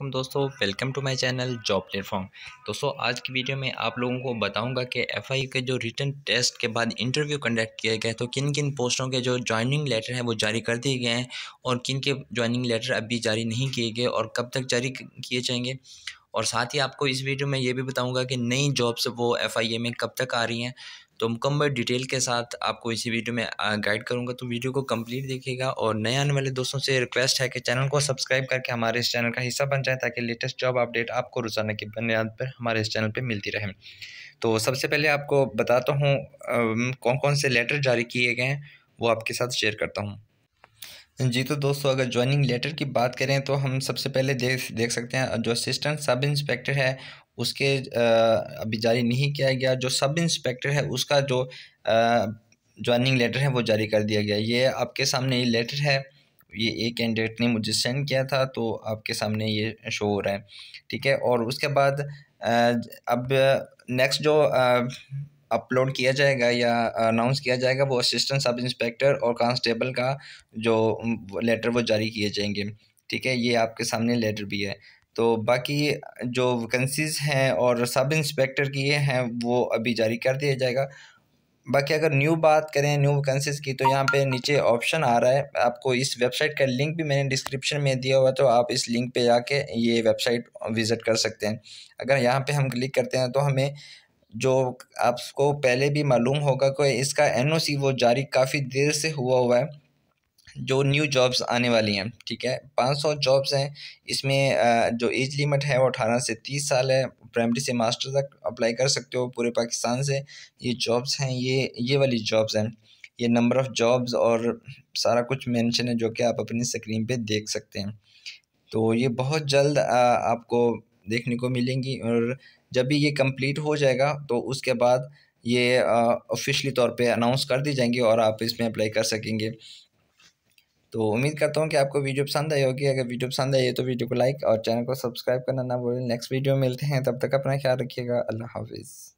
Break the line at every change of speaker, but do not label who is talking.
हम दोस्तों welcome to my channel job platform दोस्तों आज की वीडियो में आप लोगों को बताऊंगा कि एफआई के जो रिटर्न टेस्ट के बाद इंटरव्यू कंडक्ट किए गए तो किन किन पोस्टों के जो ज्वाइनिंग लेटर हैं वो जारी कर दिए गए हैं और किन के ज्वाइनिंग लेटर अभी जारी नहीं किए गए और कब तक जारी किए जाएंगे और साथ ही आपको इस वीडियो में ये भी बताऊँगा कि नई जॉब्स वो एफ में कब तक आ रही हैं तो मुकम्मल डिटेल के साथ आपको इसी वीडियो में गाइड करूंगा तो वीडियो को कंप्लीट देखिएगा और नए आने वाले दोस्तों से रिक्वेस्ट है कि चैनल को सब्सक्राइब करके हमारे इस चैनल का हिस्सा बन
जाए ताकि लेटेस्ट जॉब अपडेट आपको रोज़ाना की बुनियाद पर हमारे इस चैनल पर मिलती रहे तो सबसे पहले आपको बताता हूँ कौन कौन से लेटर जारी किए गए हैं वो आपके साथ शेयर करता हूँ जी तो दोस्तों अगर ज्वाइनिंग लेटर की बात करें तो हम सबसे पहले देख देख सकते हैं जो असिस्टेंट सब इंस्पेक्टर है उसके अभी जारी नहीं किया गया जो सब इंस्पेक्टर है उसका जो ज्वाइनिंग लेटर है वो जारी कर दिया गया ये आपके सामने ये लेटर है ये एक कैंडिडेट ने मुझे सेंड किया था तो आपके सामने ये शो हो रहा है ठीक है और उसके बाद अब नेक्स्ट जो अपलोड किया जाएगा या अनाउंस किया जाएगा वो असिस्टेंट सब इंस्पेक्टर और कांस्टेबल का जो लेटर वो जारी किए जाएंगे ठीक है ये आपके सामने लेटर भी है तो बाकी जो वैकेंसीज़ हैं और सब इंस्पेक्टर की हैं वो अभी जारी कर दिया जाएगा बाकी अगर न्यू बात करें न्यू वैकेंसीज़ की तो यहाँ पे नीचे ऑप्शन आ रहा है आपको इस वेबसाइट का लिंक भी मैंने डिस्क्रिप्शन में दिया हुआ है तो आप इस लिंक पे जाके ये वेबसाइट विज़िट कर सकते हैं अगर यहाँ पे हम क्लिक करते हैं तो हमें जो आपको पहले भी मालूम होगा कि इसका एनओसी वो जारी काफ़ी देर से हुआ हुआ है जो न्यू जॉब्स आने वाली हैं ठीक है पाँच सौ जॉब्स हैं इसमें जो एज लिमिट है वो अठारह से तीस साल है प्राइमरी से मास्टर तक अप्लाई कर सकते हो पूरे पाकिस्तान से ये जॉब्स हैं ये ये वाली जॉब्स हैं ये नंबर ऑफ़ जॉब्स और सारा कुछ मेंशन है जो कि आप अपनी स्क्रीन पे देख सकते हैं तो ये बहुत जल्द आपको देखने को मिलेंगी और जब भी ये कंप्लीट हो जाएगा तो उसके बाद ये ऑफिशली तौर पे अनाउंस कर दी जाएंगी और आप इसमें अप्लाई कर सकेंगे तो उम्मीद करता हूँ कि आपको वीडियो पसंद आई होगी अगर वीडियो पसंद आई है तो वीडियो को लाइक और चैनल को सब्सक्राइब करना ना भूलें नेक्स्ट वीडियो मिलते हैं तब तक अपना ख्याल रखिएगा अल्लाह हाफिज़